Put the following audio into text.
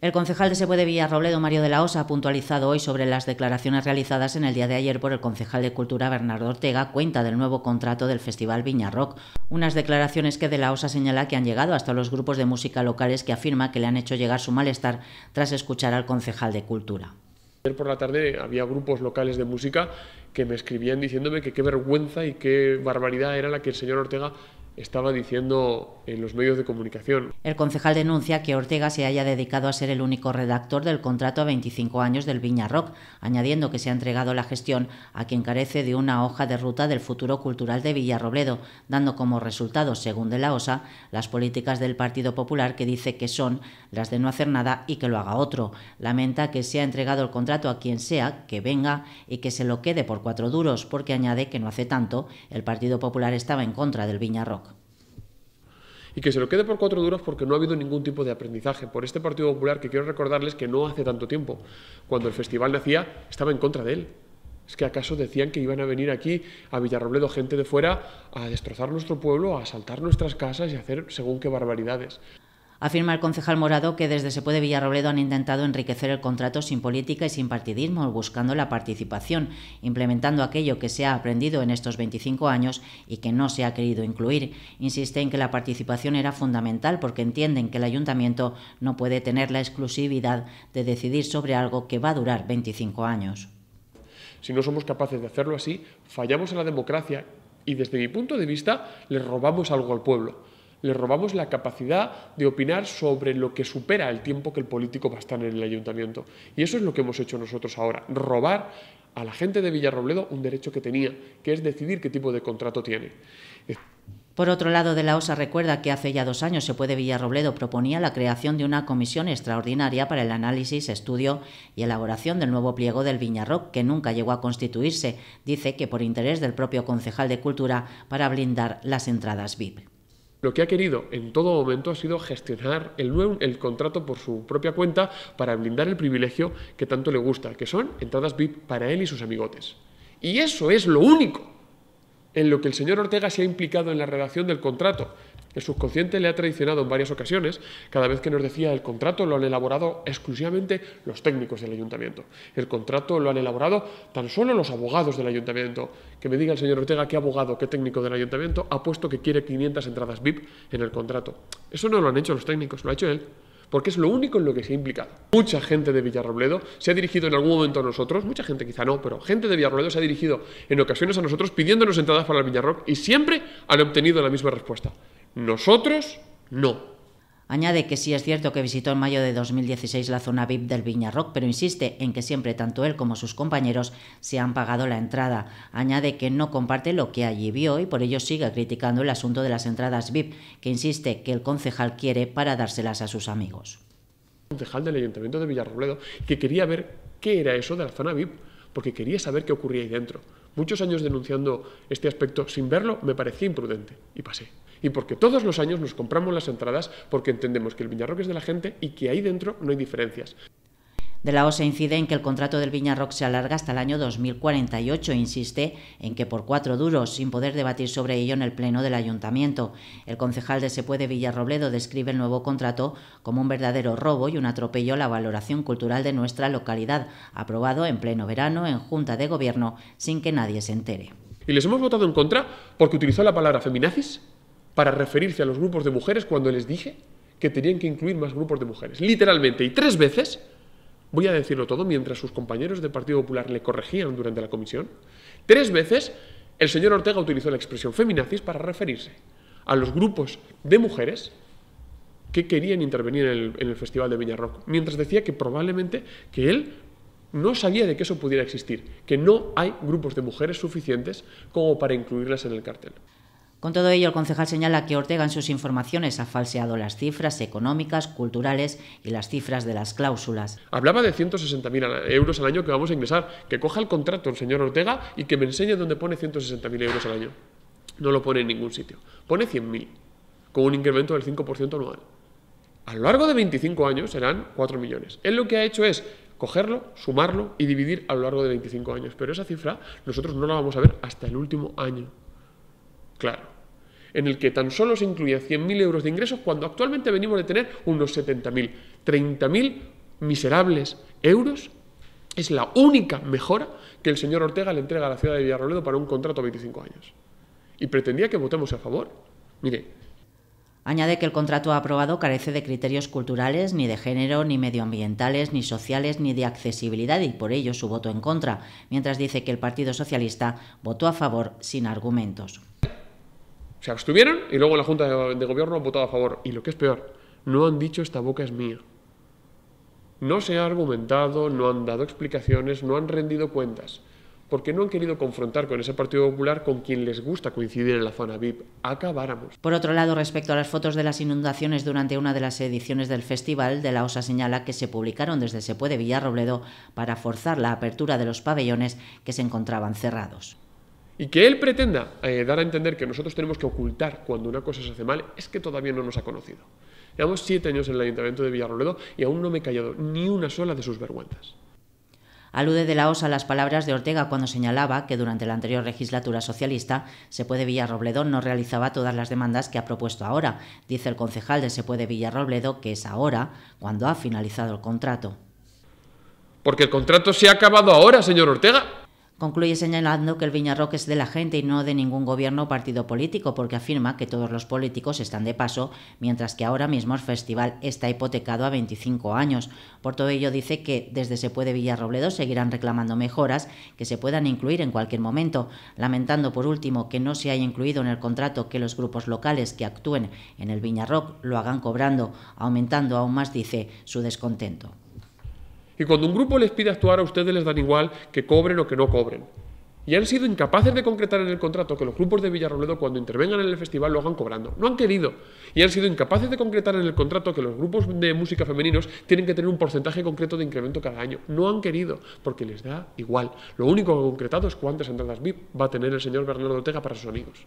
El concejal de Villa Villarrobledo, Mario de la Osa, ha puntualizado hoy sobre las declaraciones realizadas en el día de ayer por el concejal de Cultura, Bernardo Ortega, cuenta del nuevo contrato del Festival Viña Rock. Unas declaraciones que de la Osa señala que han llegado hasta los grupos de música locales que afirma que le han hecho llegar su malestar tras escuchar al concejal de Cultura. Ayer por la tarde había grupos locales de música que me escribían diciéndome que qué vergüenza y qué barbaridad era la que el señor Ortega estaba diciendo en los medios de comunicación. El concejal denuncia que Ortega se haya dedicado a ser el único redactor del contrato a 25 años del Viñarroc, añadiendo que se ha entregado la gestión a quien carece de una hoja de ruta del futuro cultural de Villarrobledo, dando como resultado, según de la OSA, las políticas del Partido Popular que dice que son las de no hacer nada y que lo haga otro. Lamenta que se ha entregado el contrato a quien sea, que venga y que se lo quede por cuatro duros, porque añade que no hace tanto el Partido Popular estaba en contra del Viñarroc y que se lo quede por cuatro duros porque no ha habido ningún tipo de aprendizaje por este Partido Popular que quiero recordarles que no hace tanto tiempo, cuando el festival nacía, estaba en contra de él. Es que acaso decían que iban a venir aquí a Villarrobledo gente de fuera a destrozar nuestro pueblo, a asaltar nuestras casas y hacer según qué barbaridades. Afirma el concejal Morado que desde Se puede Villarrobledo han intentado enriquecer el contrato sin política y sin partidismo, buscando la participación, implementando aquello que se ha aprendido en estos 25 años y que no se ha querido incluir. Insiste en que la participación era fundamental porque entienden que el ayuntamiento no puede tener la exclusividad de decidir sobre algo que va a durar 25 años. Si no somos capaces de hacerlo así, fallamos en la democracia y desde mi punto de vista le robamos algo al pueblo. Le robamos la capacidad de opinar sobre lo que supera el tiempo que el político va a estar en el ayuntamiento. Y eso es lo que hemos hecho nosotros ahora, robar a la gente de Villarrobledo un derecho que tenía, que es decidir qué tipo de contrato tiene. Por otro lado, de la OSA recuerda que hace ya dos años se puede Villarrobledo proponía la creación de una comisión extraordinaria para el análisis, estudio y elaboración del nuevo pliego del Viñarroc, que nunca llegó a constituirse. Dice que por interés del propio concejal de Cultura para blindar las entradas VIP. Lo que ha querido en todo momento ha sido gestionar el, el, contrato por su propia cuenta para blindar el privilegio que tanto le gusta, que son entradas VIP para él y sus amigotes. Y eso es lo único en lo que el señor Ortega se ha implicado en la redacción del contrato. El subconsciente le ha traicionado en varias ocasiones, cada vez que nos decía el contrato lo han elaborado exclusivamente los técnicos del ayuntamiento. El contrato lo han elaborado tan solo los abogados del ayuntamiento. Que me diga el señor Ortega qué abogado, qué técnico del ayuntamiento ha puesto que quiere 500 entradas VIP en el contrato. Eso no lo han hecho los técnicos, lo ha hecho él porque es lo único en lo que se ha implicado. Mucha gente de Villarrobledo se ha dirigido en algún momento a nosotros, mucha gente quizá no, pero gente de Villarrobledo se ha dirigido en ocasiones a nosotros pidiéndonos entradas para el Villarrock y siempre han obtenido la misma respuesta. Nosotros no. Añade que sí es cierto que visitó en mayo de 2016 la zona VIP del Viñarroc, pero insiste en que siempre tanto él como sus compañeros se han pagado la entrada. Añade que no comparte lo que allí vio y por ello sigue criticando el asunto de las entradas VIP, que insiste que el concejal quiere para dárselas a sus amigos. concejal del Ayuntamiento de Villarrobledo que quería ver qué era eso de la zona VIP, porque quería saber qué ocurría ahí dentro muchos años denunciando este aspecto sin verlo, me parecía imprudente y pasé. Y porque todos los años nos compramos las entradas porque entendemos que el Viñarroque es de la gente y que ahí dentro no hay diferencias de la OSA e incide en que el contrato del Viñarroc se alarga hasta el año 2048 insiste en que por cuatro duros, sin poder debatir sobre ello en el Pleno del Ayuntamiento. El concejal de de Villarrobledo describe el nuevo contrato como un verdadero robo y un atropello a la valoración cultural de nuestra localidad, aprobado en pleno verano en Junta de Gobierno sin que nadie se entere. Y les hemos votado en contra porque utilizó la palabra feminazis para referirse a los grupos de mujeres cuando les dije que tenían que incluir más grupos de mujeres. Literalmente, y tres veces voy a decirlo todo, mientras sus compañeros del Partido Popular le corregían durante la comisión, tres veces el señor Ortega utilizó la expresión feminazis para referirse a los grupos de mujeres que querían intervenir en el, Festival de Villarrock, mientras decía que probablemente que él no sabía de que eso pudiera existir, que no hay grupos de mujeres suficientes como para incluirlas en el cartel. Con todo ello, el concejal señala que Ortega en sus informaciones ha falseado las cifras económicas, culturales y las cifras de las cláusulas. Hablaba de 160.000 euros al año que vamos a ingresar. Que coja el contrato el señor Ortega y que me enseñe dónde pone 160.000 euros al año. No lo pone en ningún sitio. Pone 100.000, con un incremento del 5% anual. A lo largo de 25 años serán 4 millones. Él lo que ha hecho es cogerlo, sumarlo y dividir a lo largo de 25 años. Pero esa cifra nosotros no la vamos a ver hasta el último año claro, en el que tan solo se incluye 100.000 euros de ingresos cuando actualmente venimos de tener unos 70.000. 30.000 miserables euros es la única mejora que el señor Ortega le entrega a la ciudad de Villarroledo para un contrato a 25 años. Y pretendía que votemos a favor. Mire, Añade que el contrato aprobado carece de criterios culturales, ni de género, ni medioambientales, ni sociales, ni de accesibilidad y por ello su voto en contra, mientras dice que el Partido Socialista votó a favor sin argumentos. Se abstuvieron y luego la Junta de, Gobierno han votado a favor. Y lo que es peor, no han dicho esta boca es mía. No se ha argumentado, no han dado explicaciones, no han rendido cuentas, porque no han querido confrontar con ese Partido Popular con quien les gusta coincidir en la zona VIP. Acabáramos. Por otro lado, respecto a las fotos de las inundaciones durante una de las ediciones del festival, de la OSA señala que se publicaron desde Se Puede Villarrobledo para forzar la apertura de los pabellones que se encontraban cerrados. Y que él pretenda eh, dar a entender que nosotros tenemos que ocultar cuando una cosa se hace mal, es que todavía no nos ha conocido. Llevamos siete años en el Ayuntamiento de Villarrobledo y aún no me he callado ni una sola de sus vergüenzas. Alude de la OSA las palabras de Ortega cuando señalaba que durante la anterior legislatura socialista Se Puede Villarrobledo no realizaba todas las demandas que ha propuesto ahora. Dice el concejal de Se Puede Villarrobledo que es ahora cuando ha finalizado el contrato. Porque el contrato se ha acabado ahora, señor Ortega. Concluye señalando que el Viñarroque es de la gente y no de ningún gobierno o partido político, porque afirma que todos los políticos están de paso, mientras que ahora mismo el festival está hipotecado a 25 años. Por todo ello dice que desde Se Puede Villarrobledo seguirán reclamando mejoras que se puedan incluir en cualquier momento, lamentando por último que no se haya incluido en el contrato que los grupos locales que actúen en el Viñarroc lo hagan cobrando, aumentando aún más, dice, su descontento. Y cuando un grupo les pide actuar, a ustedes les dan igual que cobren o que no cobren. Y han sido incapaces de concretar en el contrato que los grupos de Villarrobledo, cuando intervengan en el festival, lo hagan cobrando. No han querido. Y han sido incapaces de concretar en el contrato que los grupos de música femeninos tienen que tener un porcentaje concreto de incremento cada año. No han querido, porque les da igual. Lo único que han concretado es cuántas entradas VIP va a tener el señor Bernardo Ortega para sus amigos.